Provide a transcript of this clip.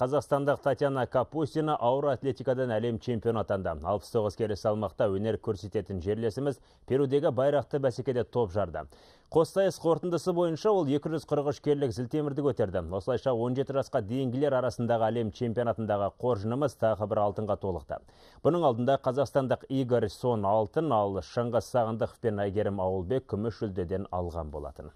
Қазақстандық Татьяна Капустина ауыр атлетикадан әлем чемпионы атанды. 69 келі салмақта өнер көрсететін жерлесіміз Перудегі байрақты бәсекеде топ жарды. Қостайыз қорытындысы бойынша ол 243 келілік зілтемірді көтерді. Осылайша 17 жасқа дейінгілер арасындағы әлем чемпионатындағы қоржынымыз тағы бір алтынға толықты. Бұның алдында қазақстандық Игорь Сон алтын ал Шыңғыс Сағындықов пен Әйгерім Ауылбек күміс жүлдеден алған болатын.